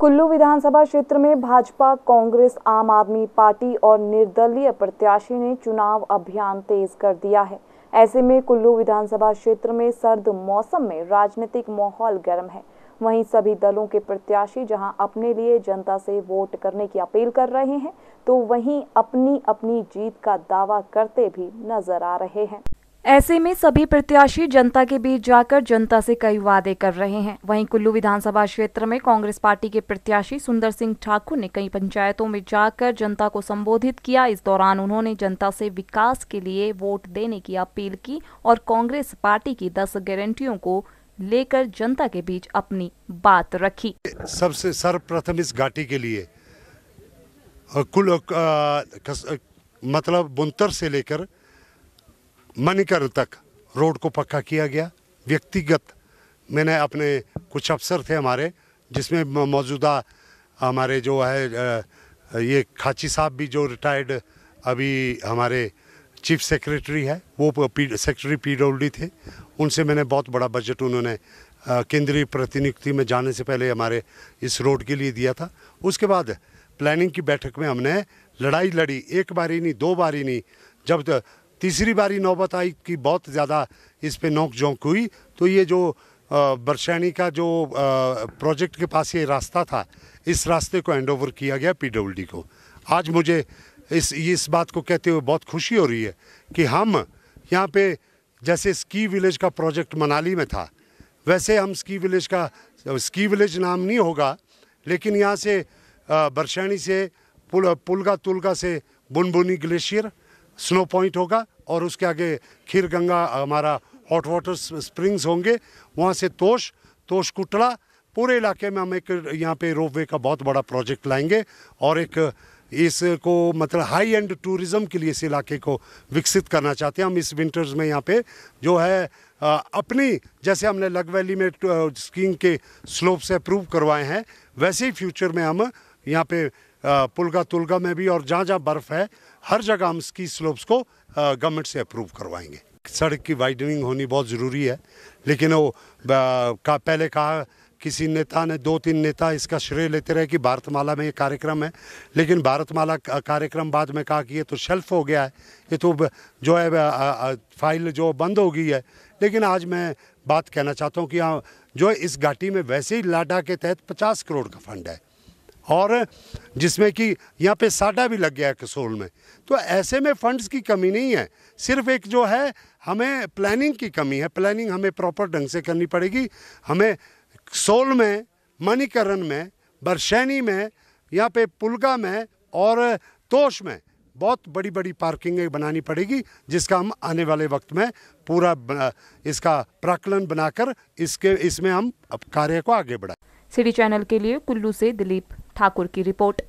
कुल्लू विधानसभा क्षेत्र में भाजपा कांग्रेस आम आदमी पार्टी और निर्दलीय प्रत्याशी ने चुनाव अभियान तेज कर दिया है ऐसे में कुल्लू विधानसभा क्षेत्र में सर्द मौसम में राजनीतिक माहौल गर्म है वहीं सभी दलों के प्रत्याशी जहां अपने लिए जनता से वोट करने की अपील कर रहे हैं तो वहीं अपनी अपनी जीत का दावा करते भी नजर आ रहे हैं ऐसे में सभी प्रत्याशी जनता के बीच जाकर जनता से कई वादे कर रहे हैं वहीं कुल्लू विधानसभा क्षेत्र में कांग्रेस पार्टी के प्रत्याशी सुंदर सिंह ठाकुर ने कई पंचायतों में जाकर जनता को संबोधित किया इस दौरान उन्होंने जनता से विकास के लिए वोट देने की अपील की और कांग्रेस पार्टी की दस गारंटियों को लेकर जनता के बीच अपनी बात रखी सबसे सर्वप्रथम इस घाटी के लिए कुल मतलब बुंतर से लेकर मनिकर तक रोड को पक्का किया गया व्यक्तिगत मैंने अपने कुछ अफसर थे हमारे जिसमें मौजूदा हमारे जो है ये खाची साहब भी जो रिटायर्ड अभी हमारे चीफ सेक्रेटरी है वो पी, सेक्रेटरी पी थे उनसे मैंने बहुत बड़ा बजट उन्होंने केंद्रीय प्रतिनियुक्ति में जाने से पहले हमारे इस रोड के लिए दिया था उसके बाद प्लानिंग की बैठक में हमने लड़ाई लड़ी एक बार ही नहीं दो बार ही नहीं जब तीसरी बारी नौबत आई कि बहुत ज़्यादा इस पर नोक झोंक हुई तो ये जो बरसैनी का जो प्रोजेक्ट के पास ये रास्ता था इस रास्ते को हैंड ओवर किया गया पीडब्ल्यूडी को आज मुझे इस इस बात को कहते हुए बहुत खुशी हो रही है कि हम यहाँ पे जैसे स्की विलेज का प्रोजेक्ट मनाली में था वैसे हम स्की विलेज का स्की विलेज नाम नहीं होगा लेकिन यहाँ से बरसैनी से पुल पुलगा तुलगा से बुनबुनी ग्लेशियर स्नो पॉइंट होगा और उसके आगे खीर गंगा हमारा हॉट वाटर स्प्रिंग्स होंगे वहाँ से तोश तोश कुटड़ा पूरे इलाके में हम एक यहाँ पे रोपवे का बहुत बड़ा प्रोजेक्ट लाएंगे और एक इसको मतलब हाई एंड टूरिज्म के लिए इस इलाके को विकसित करना चाहते हैं हम इस विंटर्स में यहाँ पे जो है अपनी जैसे हमने लग वैली में स्कीइंग के स्लोप से अप्रूव करवाए हैं वैसे ही फ्यूचर में हम यहाँ पे पुलगा तुलगा में भी और जहाँ जहाँ बर्फ़ है हर जगह हम स्की स्लोप्स को गवर्नमेंट से अप्रूव करवाएंगे सड़क की वाइडनिंग होनी बहुत ज़रूरी है लेकिन वो का पहले कहा किसी नेता ने दो तीन नेता इसका श्रेय लेते रहे कि भारतमाला में ये कार्यक्रम है लेकिन भारतमाला कार्यक्रम बाद में कहा कि ये तो शेल्फ हो गया है ये तो जो है फाइल जो बंद हो गई है लेकिन आज मैं बात कहना चाहता हूँ कि जो इस घाटी में वैसे ही लाडा के तहत पचास करोड़ का फंड है और जिसमें कि यहाँ पे साडा भी लग गया है कसोल में तो ऐसे में फंड्स की कमी नहीं है सिर्फ एक जो है हमें प्लानिंग की कमी है प्लानिंग हमें प्रॉपर ढंग से करनी पड़ेगी हमें सोल में मणिकरण में बरशैनी में यहाँ पे पुलगा में और तोश में बहुत बड़ी बड़ी पार्किंग बनानी पड़ेगी जिसका हम आने वाले वक्त में पूरा इसका प्राकलन बनाकर इसके इसमें हम कार्य को आगे बढ़ाए सिटी चैनल के लिए कुल्लू से दिलीप ठाकुर की रिपोर्ट